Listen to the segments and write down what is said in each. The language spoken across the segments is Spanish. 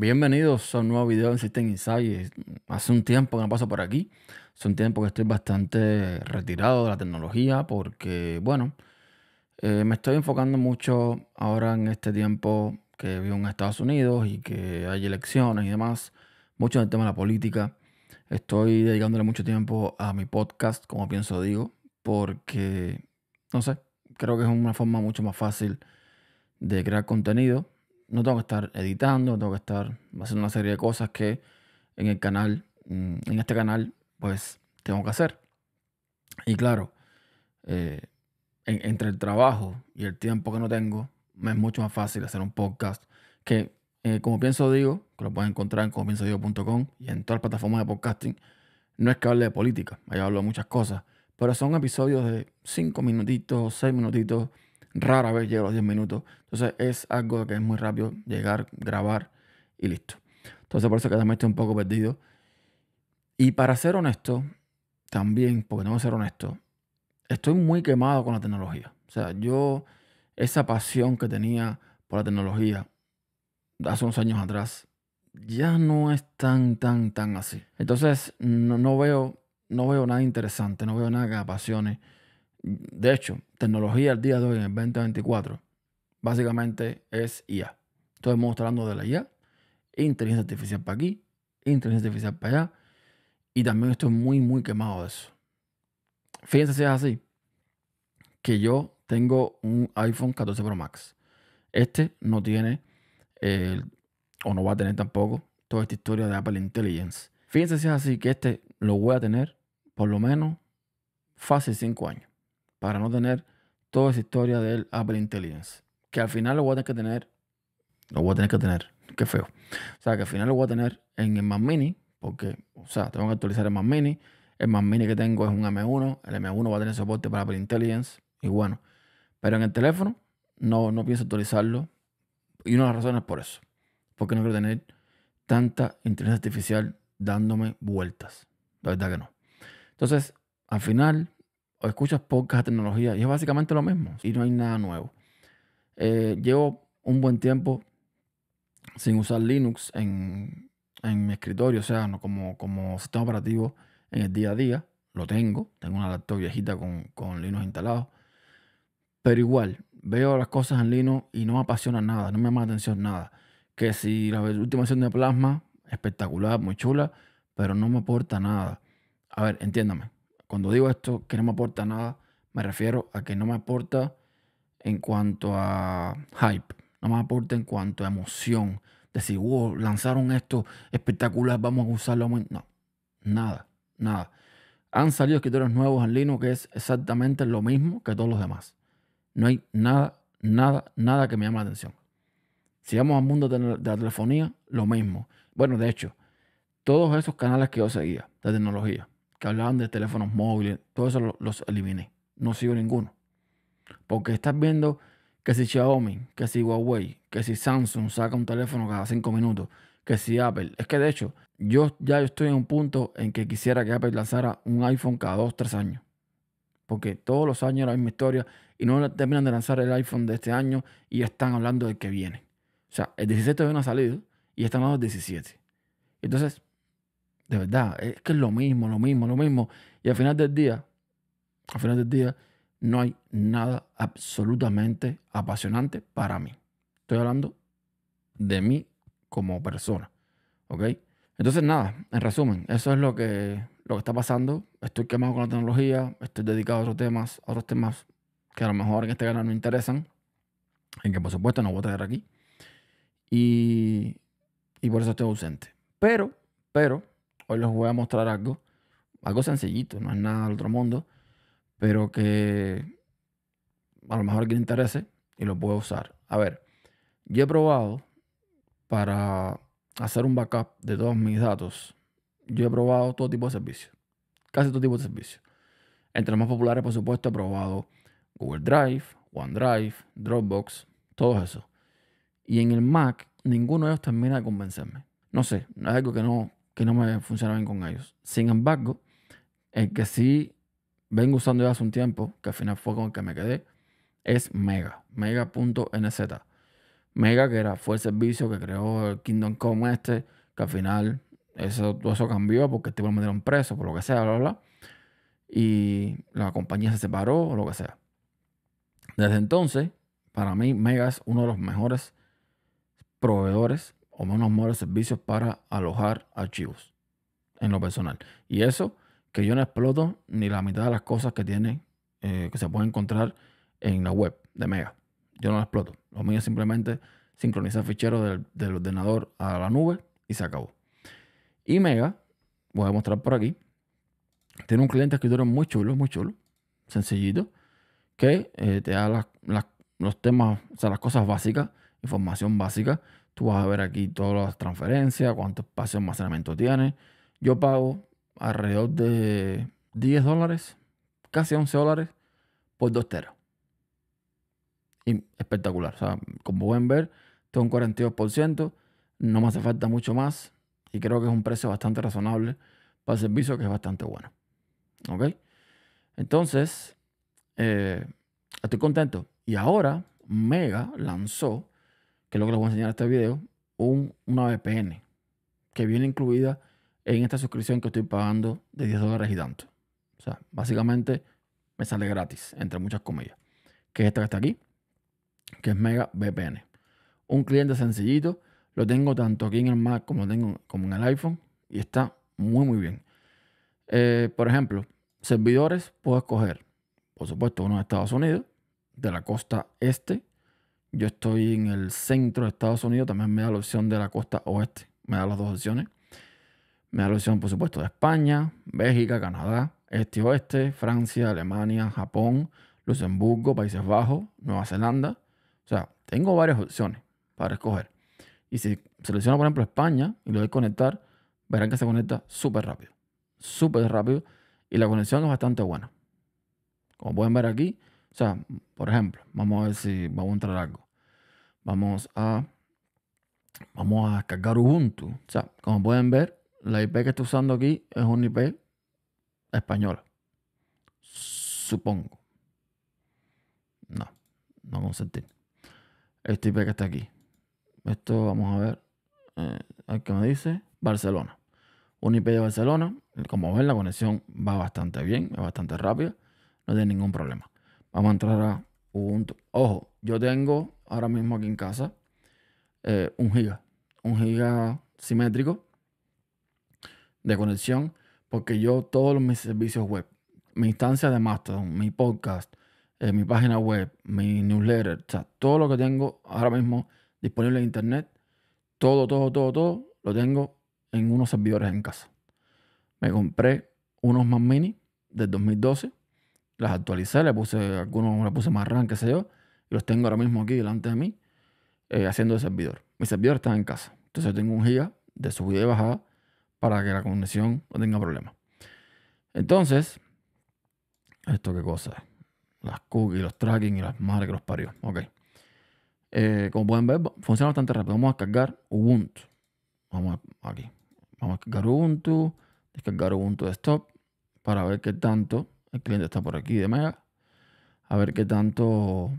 Bienvenidos a un nuevo video de System Insight. Hace un tiempo que no paso por aquí. Hace un tiempo que estoy bastante retirado de la tecnología porque, bueno, eh, me estoy enfocando mucho ahora en este tiempo que vivo en Estados Unidos y que hay elecciones y demás. Mucho en el tema de la política. Estoy dedicándole mucho tiempo a mi podcast, como pienso digo, porque, no sé, creo que es una forma mucho más fácil de crear contenido no tengo que estar editando, tengo que estar haciendo una serie de cosas que en el canal, mm, en este canal, pues tengo que hacer. Y claro, eh, entre el trabajo y el tiempo que no tengo, me es mucho más fácil hacer un podcast que, eh, como pienso digo, que lo pueden encontrar en comopiensodigo.com y en todas las plataformas de podcasting, no es que hable de política, ahí hablo de muchas cosas, pero son episodios de 5 minutitos, 6 minutitos rara vez llego a los 10 minutos. Entonces es algo que es muy rápido llegar, grabar y listo. Entonces por eso que también estoy un poco perdido. Y para ser honesto, también, porque tengo que ser honesto, estoy muy quemado con la tecnología. O sea, yo esa pasión que tenía por la tecnología hace unos años atrás ya no es tan, tan, tan así. Entonces no, veo, no veo nada interesante, no veo nada que apasione de hecho, tecnología al día de hoy, en el 2024, básicamente es IA. Estoy mostrando de la IA, inteligencia artificial para aquí, inteligencia artificial para allá, y también estoy muy, muy quemado de eso. Fíjense si es así, que yo tengo un iPhone 14 Pro Max. Este no tiene, eh, o no va a tener tampoco, toda esta historia de Apple Intelligence. Fíjense si es así, que este lo voy a tener por lo menos fácil 5 años para no tener toda esa historia del Apple Intelligence. Que al final lo voy a tener que tener. Lo voy a tener que tener. Qué feo. O sea, que al final lo voy a tener en el Mac Mini. Porque, o sea, tengo que actualizar el Mac Mini. El Mac Mini que tengo es un M1. El M1 va a tener soporte para Apple Intelligence. Y bueno. Pero en el teléfono no, no pienso actualizarlo. Y una de las razones es por eso. Porque no quiero tener tanta inteligencia artificial dándome vueltas. La verdad que no. Entonces, al final, o escuchas podcast de tecnología y es básicamente lo mismo y no hay nada nuevo. Eh, llevo un buen tiempo sin usar Linux en, mi escritorio, o sea, no, como, como sistema operativo en el día a día. Lo tengo, tengo una laptop viejita con, con Linux instalado. Pero igual, veo las cosas en Linux y no me apasiona nada, no me llama la atención nada. Que si la última versión de Plasma, espectacular, muy chula, pero no me aporta nada. A ver, entiéndame, cuando digo esto, que no me aporta nada, me refiero a que no me aporta en cuanto a hype, no me aporta en cuanto a emoción. Decir, wow, lanzaron esto espectacular, vamos a usarlo. No, nada, nada. Han salido escritores nuevos en Linux que es exactamente lo mismo que todos los demás. No hay nada, nada, nada que me llame la atención. Si vamos al mundo de la telefonía, lo mismo. Bueno, de hecho, todos esos canales que yo seguía de tecnología, que hablaban de teléfonos móviles, todo eso los, eliminé. No sigo ninguno. Porque estás viendo que si Xiaomi, que si Huawei, que si Samsung saca un teléfono cada cinco minutos, que si Apple. Es que de hecho, yo ya estoy en un punto en que quisiera que Apple lanzara un iPhone cada dos, tres años. Porque todos los años la misma historia y no terminan de lanzar el iPhone de este año y están hablando del que viene. O sea, el 17 de una ha salido y están hablando del 17. Entonces, de verdad, es que es lo mismo, lo mismo, lo mismo. Y al final del día, al final del día, no hay nada absolutamente apasionante para mí. Estoy hablando de mí como persona. ¿Ok? Entonces, nada, en resumen, eso es lo que, lo que está pasando. Estoy quemado con la tecnología, estoy dedicado a otros temas, a otros temas que a lo mejor en este canal no interesan, en que por supuesto no voy a traer aquí. Y, y por eso estoy ausente. Pero, pero, Hoy les voy a mostrar algo, algo sencillito, no es nada del otro mundo, pero que a lo mejor alguien le interese y lo puede usar. A ver, yo he probado para hacer un backup de todos mis datos. Yo he probado todo tipo de servicios, casi todo tipo de servicios. Entre los más populares, por supuesto, he probado Google Drive, OneDrive, Dropbox, todo eso. Y en el Mac, ninguno de ellos termina de convencerme. No sé, es algo que no, que no me funciona bien con ellos. Sin embargo, el que sí vengo usando ya hace un tiempo, que al final fue con el que me quedé, es Mega, Mega.nz. Mega, que era, fue el servicio que creó el Kingdom Come este, que al final eso, todo eso cambió porque te lo metieron preso, por lo que sea, bla, bla, bla. Y la compañía se separó o lo que sea. Desde entonces, para mí, Mega es uno de los mejores proveedores o menos más servicios para alojar archivos en lo personal. Y eso que yo no exploto ni la mitad de las cosas que tiene, eh, que se pueden encontrar en la web de Mega. Yo no la exploto. Lo mío es simplemente sincronizar ficheros del, del ordenador a la nube y se acabó. Y Mega, voy a mostrar por aquí, tiene un cliente escritorio muy chulo, muy chulo, sencillito, que eh, te da los temas, o sea, las cosas básicas, información básica Tú vas a ver aquí todas las transferencias, cuánto espacio de almacenamiento tiene. Yo pago alrededor de 10 dólares, casi 11 dólares por 2 teras. espectacular. O sea, como pueden ver, tengo un 42%. No me hace falta mucho más. Y creo que es un precio bastante razonable para el servicio que es bastante bueno. ¿Ok? Entonces, eh, estoy contento. Y ahora Mega lanzó que es lo que les voy a enseñar en este video, una VPN que viene incluida en esta suscripción que estoy pagando de 10 dólares y tanto. O sea, básicamente me sale gratis, entre muchas comillas. Que es esta que está aquí, que es Mega VPN. Un cliente sencillito, lo tengo tanto aquí en el Mac como, en el iPhone y está muy, muy bien. Eh, por ejemplo, servidores puedo escoger, por supuesto, uno de Estados Unidos, de la costa este yo estoy en el centro de Estados Unidos, también me da la opción de la costa oeste, me da las dos opciones. Me da la opción, por supuesto, de España, Bélgica, Canadá, este y oeste, Francia, Alemania, Japón, Luxemburgo, Países Bajos, Nueva Zelanda. O sea, tengo varias opciones para escoger. Y si selecciono, por ejemplo, España y lo doy conectar, verán que se conecta súper rápido. Súper rápido. Y la conexión es bastante buena. Como pueden ver aquí, o sea, por ejemplo, vamos a ver si vamos a entrar algo. Vamos a, vamos a descargar Ubuntu. O sea, como pueden ver, la IP que estoy usando aquí es una IP española. Supongo. No, no consentir. Este IP que está aquí. Esto vamos a ver. Eh, me dice Barcelona. Un IP de Barcelona. Como ven, la conexión va bastante bien, es bastante rápida. No tiene ningún problema. Vamos a entrar a Ubuntu. Ojo, yo tengo ahora mismo aquí en casa eh, un giga. Un giga simétrico de conexión. Porque yo todos mis servicios web, mi instancia de Mastodon, mi podcast, eh, mi página web, mi newsletter, o sea, todo lo que tengo ahora mismo disponible en internet, todo, todo, todo, todo, lo tengo en unos servidores en casa. Me compré unos más Mini del 2012 las actualicé, le puse algunos, le puse más RAM, qué sé yo, y los tengo ahora mismo aquí delante de mí, eh, haciendo el servidor. Mi servidor está en casa, entonces tengo un giga de subida y bajada para que la conexión no tenga problemas. Entonces, ¿esto qué cosa? Las cookies, los tracking y las madres que los parió. Ok. Eh, como pueden ver, funciona bastante rápido. Vamos a cargar Ubuntu. Vamos a, aquí. Vamos a cargar Ubuntu, descargar Ubuntu Desktop para ver qué tanto el cliente está por aquí de Mega. A ver qué tanto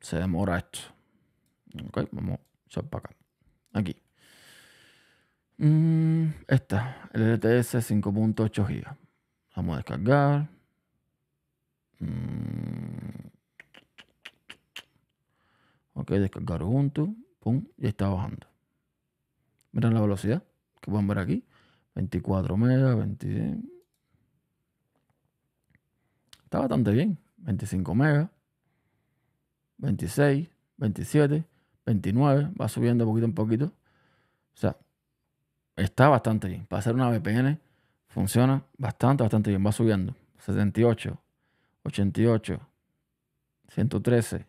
se demora esto. Ok, vamos a echar para acá. Aquí. Mm, esta, el LTS 5.8 GB. Vamos a descargar. Mm. Ok, descargar Ubuntu. Pum, y está bajando. Miren la velocidad que pueden ver aquí. 24 mega 20 Está bastante bien. 25 megas, 26, 27, 29. Va subiendo poquito en poquito. O sea, está bastante bien. Para hacer una VPN funciona bastante, bastante bien. Va subiendo. 78, 88, 113,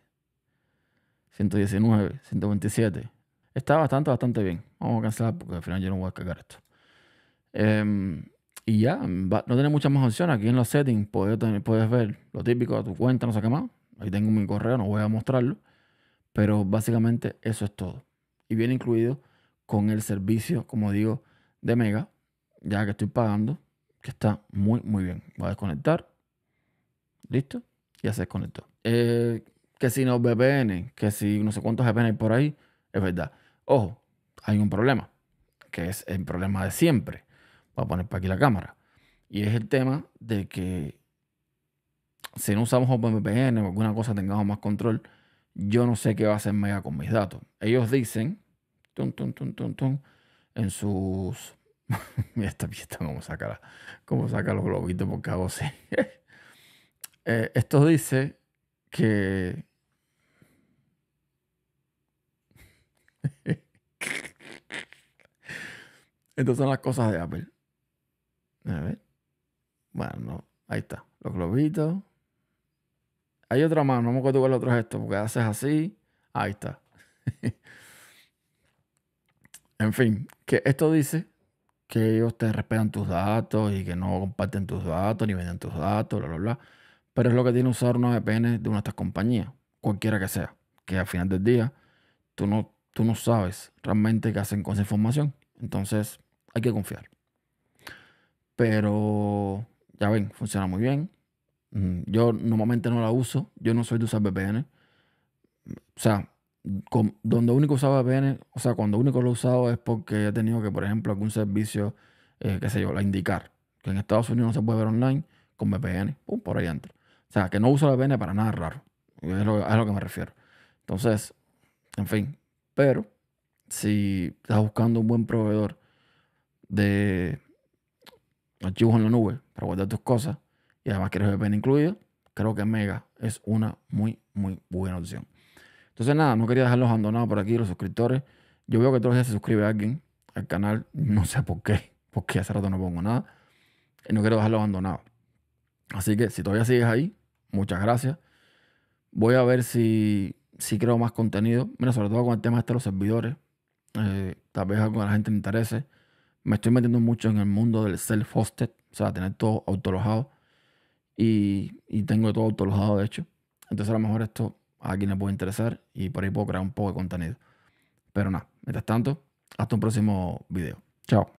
119, 127. Está bastante, bastante bien. Vamos a cancelar porque al final yo no voy a cagar esto. Eh, y ya, no tiene muchas más opciones. Aquí en los settings puedes, puedes ver lo típico de tu cuenta, no sé qué más. Ahí tengo mi correo, no voy a mostrarlo. Pero básicamente eso es todo. Y viene incluido con el servicio, como digo, de Mega, ya que estoy pagando, que está muy, muy bien. Voy a desconectar. ¿Listo? Ya se desconectó. Eh, que si no VPN, que si no sé cuántos VPN hay por ahí, es verdad. Ojo, hay un problema, que es el problema de siempre. Voy a poner para aquí la cámara. Y es el tema de que si no usamos OpenVPN o alguna cosa tengamos más control, yo no sé qué va a hacer Mega con mis datos. Ellos dicen, en sus... Mira esta pista cómo saca, cómo saca los globitos por cada vos eh, esto dice que... Estas son las cosas de Apple. A ver. Bueno, ahí está. Los globitos. Hay otra mano no me acuerdo cuál otro es esto, porque haces así. Ahí está. en fin, que esto dice que ellos te respetan tus datos y que no comparten tus datos ni venden tus datos, bla, bla, bla. Pero es lo que tiene usar una VPN e de una de estas compañías, cualquiera que sea, que al final del día tú no, tú no sabes realmente qué hacen con esa información. Entonces hay que confiar. Pero ya ven, funciona muy bien. Mm, yo normalmente no la uso. Yo no soy de usar VPN. O sea, con, donde único usaba VPN, o sea, cuando único lo he usado es porque he tenido que, por ejemplo, algún servicio, eh, qué sé yo, la indicar. Que en Estados Unidos no se puede ver online con VPN. Pum, por ahí entro. O sea, que no uso la VPN para nada raro. Es a lo que me refiero. Entonces, en fin. Pero si estás buscando un buen proveedor de archivos en la nube para guardar tus cosas y además quieres VPN incluido, creo que Mega es una muy, muy buena opción. Entonces, nada, no quería dejarlos abandonados por aquí, los suscriptores. Yo veo que todos los días se suscribe alguien al canal, no sé por qué, porque hace rato no pongo nada. Y no quiero dejarlos abandonados. Así que si todavía sigues ahí, muchas gracias. Voy a ver si, si creo más contenido. Mira, sobre todo con el tema este de los servidores. Eh, tal vez algo a la gente le interese me estoy metiendo mucho en el mundo del self-hosted, o sea, tener todo autolojado. Y, y tengo todo autolojado, de hecho. Entonces, a lo mejor esto a alguien le puede interesar y por ahí puedo crear un poco de contenido. Pero nada, mientras tanto, hasta un próximo video. Chao.